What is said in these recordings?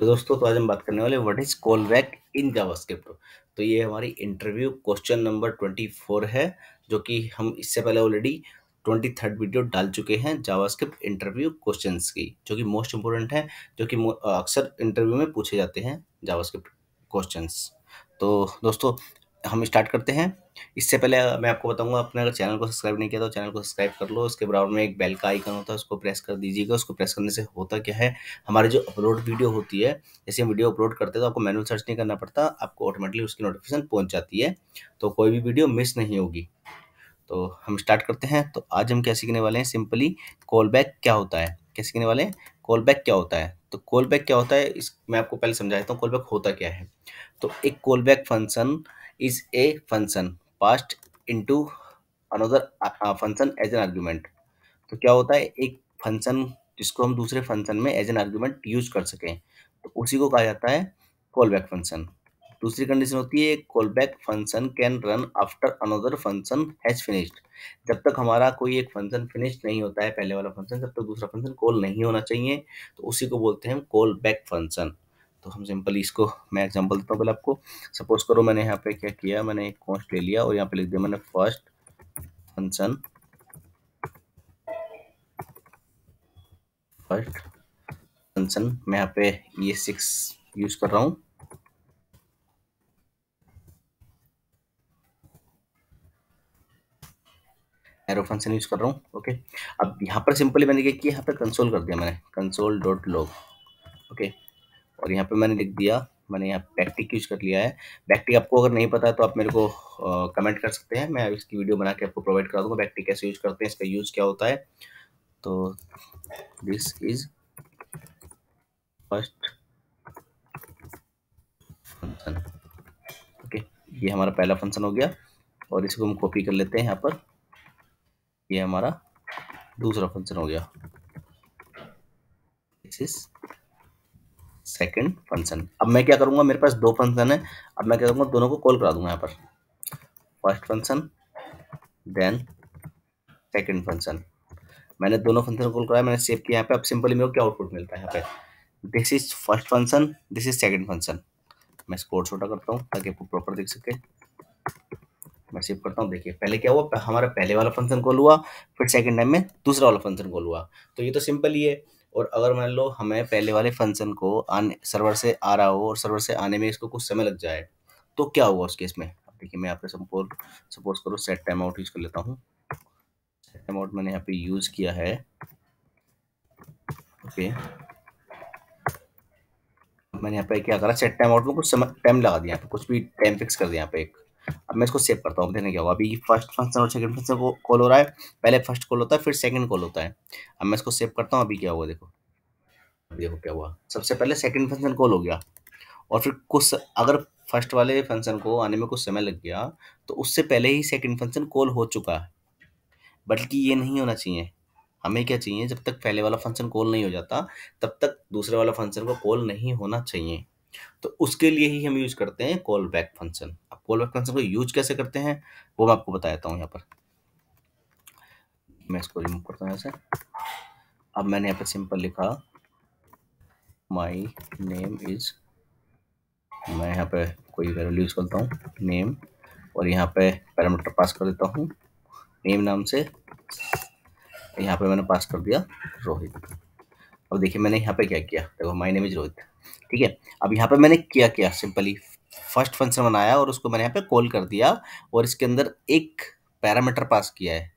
तो दोस्तों तो आज हम बात करने वाले what is call back in JavaScript तो ये हमारी interview question number twenty four है जो कि हम इससे पहले ऑलरेडी ट्वेंटी थर्ड वीडियो डाल चुके हैं जावास्क्रिप्ट इंटरव्यू क्वेश्चन की जो कि मोस्ट इंपॉर्टेंट है जो कि अक्सर इंटरव्यू में पूछे जाते हैं जावास्क्रिप्ट क्वेश्चन तो दोस्तों हम स्टार्ट करते हैं इससे पहले मैं आपको बताऊंगा अपने अगर चैनल को सब्सक्राइब नहीं किया तो चैनल को सब्सक्राइब कर लो उसके बराबर में एक बेल का आइकन होता है उसको प्रेस कर दीजिएगा उसको प्रेस करने से होता क्या है हमारी जो अपलोड वीडियो होती है जैसे हम वीडियो अपलोड करते हैं तो आपको मैनुअल सर्च नहीं करना पड़ता आपको ऑटोमेटिकली उसकी नोटिफिकेशन पहुँच जाती है तो कोई भी वीडियो मिस नहीं होगी तो हम स्टार्ट करते हैं तो आज हम क्या सीखने वाले हैं सिंपली कॉल बैक क्या होता है क्या सीखने वाले हैं कॉल बैक क्या होता है तो कॉल बैक क्या होता है इस मैं आपको पहले समझा देता हूँ कॉल बैक होता क्या है तो एक call back function is a function passed into another function as an argument तो क्या होता है एक फंक्शन जिसको हम दूसरे फंक्शन में एज एन आर्ग्यूमेंट यूज कर सकें तो उसी को कहा जाता है कॉल बैक फंक्शन दूसरी कंडीशन होती है call back function can run after another function has finished जब तक हमारा कोई एक फंक्शन फिनिश नहीं होता है पहले वाला फंक्शन जब तक दूसरा फंक्शन कॉल नहीं होना चाहिए तो उसी को बोलते हैं कॉल बैक फंक्शन तो हम सिंपली इसको मैं एग्जांपल देता हूँ पहले आपको सपोज करो मैंने यहाँ पे क्या किया मैंने एक कॉस्ट ले लिया और यहाँ पे लिख दिया मैंने फर्स्ट फंक्शन फर्स्ट फंक्शन मैं यहाँ पे ये सिक्स यूज कर रहा हूँ एरो फंक्शन यूज कर रहा हूँ ओके अब यहाँ पर सिंपली मैंने क्या किया यहाँ पर कंसोल कर दिया मैंने कंसोल डॉट लॉग ओके और यहाँ पे मैंने लिख दिया मैंने यहाँ बैक्टिक यूज़ कर लिया है बैक्टिक आपको अगर नहीं पता है तो आप मेरे को कमेंट कर सकते हैं मैं इसकी वीडियो बना के आपको प्रोवाइड करा दूंगा बैक्टिक कैसे यूज़ करते हैं इसका यूज़ क्या होता है तो this is first function okay ये हमारा पहला फंक्शन हो गया और इसको हम कॉपी कर लेते हैं यहाँ पर ये हमारा दूसरा फंक्शन हो गया दिस इज़ सेकेंड फंक्शन अब मैं क्या करूँगा मेरे पास दो फंक्शन है अब मैं क्या करूँगा दोनों को कॉल करा दूंगा यहाँ पर first function then second function मैंने दोनों फंक्शन कॉल कराया मैंने सेव किया यहाँ पे अब सिंपली मेरे को क्या आउटपुट मिलता है यहाँ पे this is first function this is second function मैं इसको छोटा करता हूँ ताकि आपको प्रॉपर दिख सके मैं सेव करता हूँ देखिए पहले क्या हुआ हमारा पहले वाला फंक्शन कॉल हुआ फिर सेकंड टाइम में दूसरा वाला फंक्शन कॉल हुआ तो ये तो सिंपल ही है और अगर मान लो हमें पहले वाले फंक्शन को आने सर्वर से आ रहा हो और सर्वर से आने में इसको कुछ समय लग जाए तो क्या होगा उस केस में देखिए मैं यहाँ पे सपोज सपोज करो सेट टाइम आउट यूज़ कर लेता हूँ सेट टाइम आउट मैंने यहाँ पे यूज़ किया है ओके मैंने यहाँ पे क्या करा सेट टाइम आउट में कुछ समय टाइम लगा दिया यहाँ पे कुछ भी टाइम फिक्स कर दिया यहाँ पे एक मैं इसको सेव करता हूँ देखने क्या होगा अभी फर्स्ट फंक्शन और सेकंड फंक्शन को कॉल हो रहा है पहले फर्स्ट कॉल होता है फिर सेकंड कॉल होता है अब मैं इसको सेव करता हूँ अभी क्या हुआ देखो अभी देखो क्या हुआ सबसे पहले सेकंड फंक्शन कॉल हो गया और फिर कुछ अगर फर्स्ट वाले फंक्शन को आने में कुछ समय लग गया तो उससे पहले ही सेकेंड फंक्शन कॉल हो चुका है बल्कि ये नहीं होना चाहिए हमें क्या चाहिए जब तक पहले वाला फंक्शन कॉल नहीं हो जाता तब तक दूसरे वाला फंक्शन को कॉल नहीं होना चाहिए तो उसके लिए ही हम यूज करते हैं कॉल बैक फंक्शन अब कॉल बैक फंक्शन को यूज कैसे करते हैं वो मैं आपको बताता हूँ यहाँ पर मैं इसको रिमूव करता हूँ ऐसे अब मैंने यहाँ पर सिंपल लिखा माई नेम इज़ मैं यहाँ पे कोई वैल्यू यूज़ करता हूँ नेम और यहाँ पे पैरामीटर पास कर देता हूँ नेम नाम से यहाँ पे मैंने पास कर दिया रोहित अब देखिए मैंने यहाँ पे क्या किया देखो माय नेम इज रोहित ठीक है अब यहाँ पे मैंने क्या किया सिंपली फर्स्ट फंक्शन बनाया और उसको मैंने यहाँ पे कॉल कर दिया और इसके अंदर एक पैरामीटर पास किया है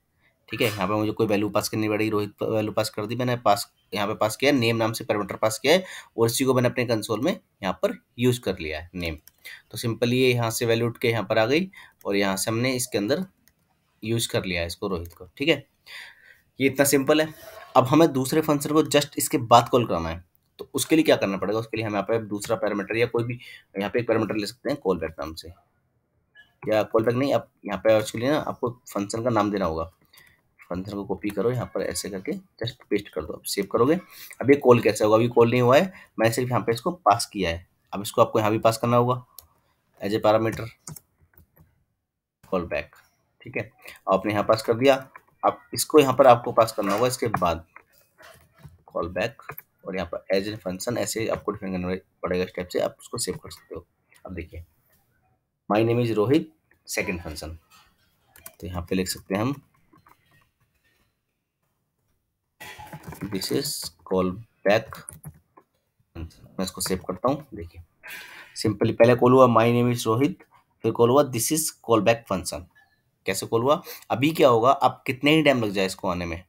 ठीक है यहाँ पे मुझे कोई वैल्यू पास करनी पड़ी रोहित वैल्यू पास कर दी मैंने पास यहाँ पे पास किया नेम नाम से पैरामीटर पास किया है और इसी को मैंने अपने कंसोल में यहाँ पर यूज़ कर लिया है नेम तो सिंपली ये यहाँ से वैल्यू उठ के यहाँ पर आ गई और यहाँ से हमने इसके अंदर यूज़ कर लिया है इसको रोहित को ठीक है ये इतना सिंपल है अब हमें दूसरे फंक्शन को जस्ट इसके बाद कॉल कराना है तो उसके लिए क्या करना पड़ेगा उसके लिए हम यहाँ पे दूसरा पैरामीटर या कोई भी यहाँ पे एक पैरामीटर ले सकते हैं कॉल बैक नाम से या कॉल बैक नहीं आप यहाँ पे उसके लिए ना आपको फंक्शन का नाम देना होगा फंक्शन को कॉपी करो यहाँ पर ऐसे करके जस्ट पेस्ट कर दो अब सेव करोगे अब ये कॉल कैसे होगा अभी कॉल नहीं हुआ है मैंने सिर्फ यहाँ पे इसको पास किया है अब इसको आपको यहाँ भी पास करना होगा as a parameter call back ठीक है आपने यहाँ पास कर दिया अब इसको यहाँ पर आपको पास करना होगा इसके बाद कॉल बैक और यहाँ पर एज ए फंक्शन ऐसे आपको डिफाइन करना पड़ेगा स्टेप से आप उसको सेव कर सकते हो अब देखिए my name is Rohit second function तो यहाँ पे लिख सकते हैं हम दिस इज कॉल बैक मैं इसको सेव करता हूँ देखिए सिंपली पहले कॉल हुआ माई नेम इज रोहित फिर कॉल हुआ this is call back function कैसे कॉल हुआ अभी क्या होगा अब कितने ही टाइम लग जाए इसको आने में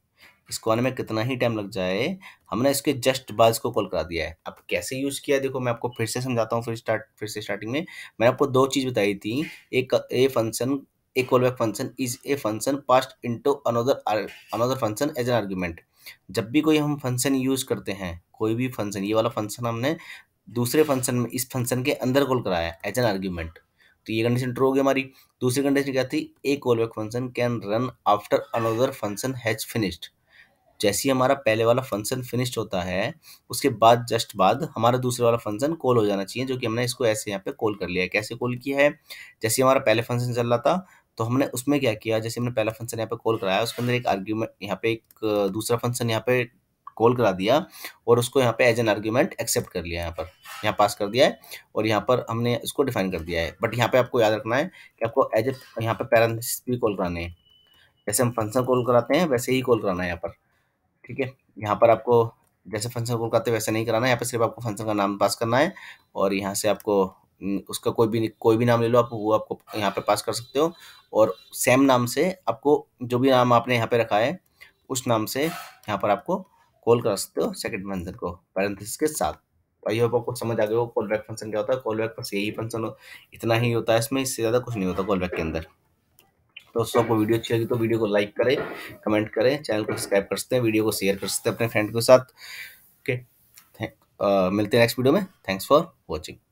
इसको आने में कितना ही टाइम लग जाए हमने इसके जस्ट बाद इसको कॉल करा दिया है अब कैसे यूज़ किया देखो मैं आपको फिर से समझाता हूँ फिर स्टार्ट फिर से स्टार्टिंग में मैंने आपको दो चीज़ बताई थी एक a function a a callback function is a function passed into another another function as an argument जब भी कोई हम फंक्शन यूज करते हैं कोई भी फंक्शन ये वाला फंक्शन हमने दूसरे फंक्शन में इस फंक्शन के अंदर कॉल कराया एज एन आर्ग्यूमेंट तो ये कंडीशन ट्रू होगी हमारी दूसरी कंडीशन क्या थी a call back function can run after another function has finished जैसे ही हमारा पहले वाला फंक्शन फिनिश्ड होता है उसके बाद जस्ट बाद हमारा दूसरे वाला फंक्शन कॉल हो जाना चाहिए जो कि हमने इसको ऐसे यहाँ पे कॉल कर लिया है कैसे कॉल किया है जैसे हमारा पहले फंक्शन चल रहा था तो हमने उसमें क्या किया जैसे हमने पहला फंक्शन यहाँ पे कॉल कराया उसके अंदर एक आर्ग्यूमेंट यहाँ पे एक दूसरा फंक्शन यहाँ पे कॉल करा दिया और उसको यहाँ पे एज एन आर्ग्यूमेंट एक्सेप्ट कर लिया यहाँ पर यहाँ पास कर दिया है और यहाँ पर हमने इसको डिफाइन कर दिया है बट यहाँ पे आपको याद रखना है कि आपको एज ए यहाँ पे पेरेंट्स भी कॉल कराने हैं जैसे हम फंक्शन कॉल कराते हैं वैसे ही कॉल कराना है यहाँ पर ठीक है यहाँ पर आपको जैसे फंक्शन कॉल कराते हैं वैसे नहीं कराना है यहाँ पर सिर्फ आपको फंक्शन का नाम पास करना है और यहाँ से आपको उसका कोई भी कोई भी नाम ले लो आप वो आपको यहाँ पे पास कर सकते हो और सेम नाम से आपको जो भी नाम आपने यहाँ पे रखा है उस नाम से यहाँ पर आपको कॉल कर सकते हो सेकंड फंक्शन को पैरेंथिस के साथ आई होप आपको समझ आ गया हो कॉल बैक फंक्शन क्या होता है कॉल बैक बस यही फंक्शन इतना ही होता है इसमें इससे ज़्यादा कुछ नहीं होता कॉल बैक के अंदर दोस्तों आपको वीडियो अच्छी लगी तो वीडियो को लाइक करें कमेंट करें चैनल को सब्सक्राइब कर सकते हैं वीडियो को शेयर कर सकते हैं अपने फ्रेंड के साथ ओके uh, मिलते हैं नेक्स्ट वीडियो में थैंक्स फॉर वॉचिंग